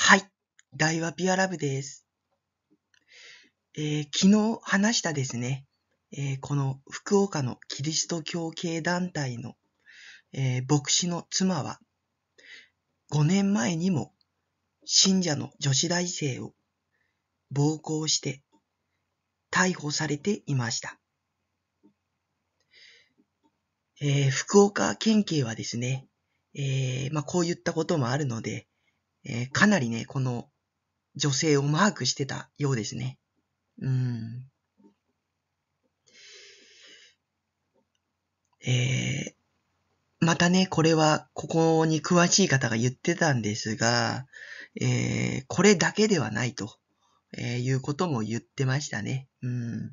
はい。大和ピアラブです。えー、昨日話したですね、えー、この福岡のキリスト教系団体の、えー、牧師の妻は、5年前にも信者の女子大生を暴行して逮捕されていました。え福岡県警はですね、えまあ、こういったこともあるので、えー、かなりね、この女性をマークしてたようですね。うん。えー、またね、これは、ここに詳しい方が言ってたんですが、えー、これだけではないと、えー、いうことも言ってましたね。うん。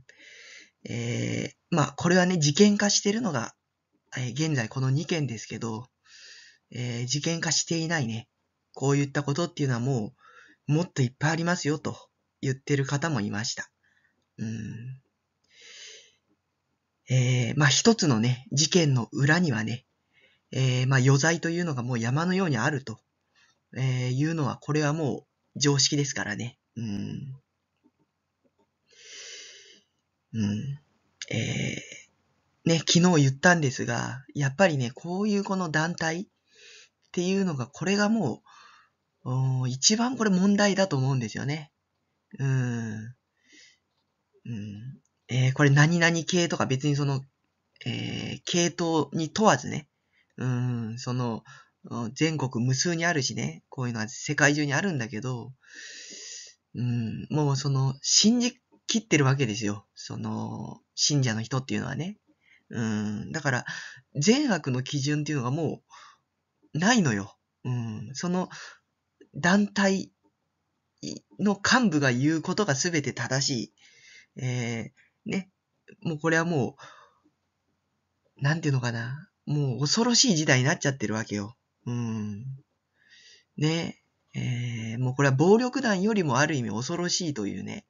えー、まあ、これはね、事件化してるのが、えー、現在この2件ですけど、えー、事件化していないね、こういったことっていうのはもう、もっといっぱいありますよと言ってる方もいました。うん。えー、まあ一つのね、事件の裏にはね、えー、まあ余罪というのがもう山のようにあると、えー、いうのは、これはもう常識ですからね。うん。うん。えー、ね、昨日言ったんですが、やっぱりね、こういうこの団体っていうのが、これがもう、一番これ問題だと思うんですよね。うん。うん。えー、これ何々系とか別にその、えー、系統に問わずね。うん、その、全国無数にあるしね、こういうのは世界中にあるんだけど、うん、もうその、信じきってるわけですよ。その、信者の人っていうのはね。うん、だから、善悪の基準っていうのがもう、ないのよ。うん、その、団体の幹部が言うことが全て正しい。えー、ね。もうこれはもう、なんていうのかな。もう恐ろしい時代になっちゃってるわけよ。うん。ね。えー、もうこれは暴力団よりもある意味恐ろしいというね。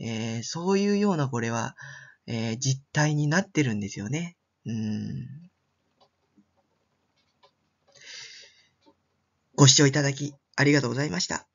えー、そういうようなこれは、えー、実態になってるんですよね。うん。ご視聴いただきありがとうございました。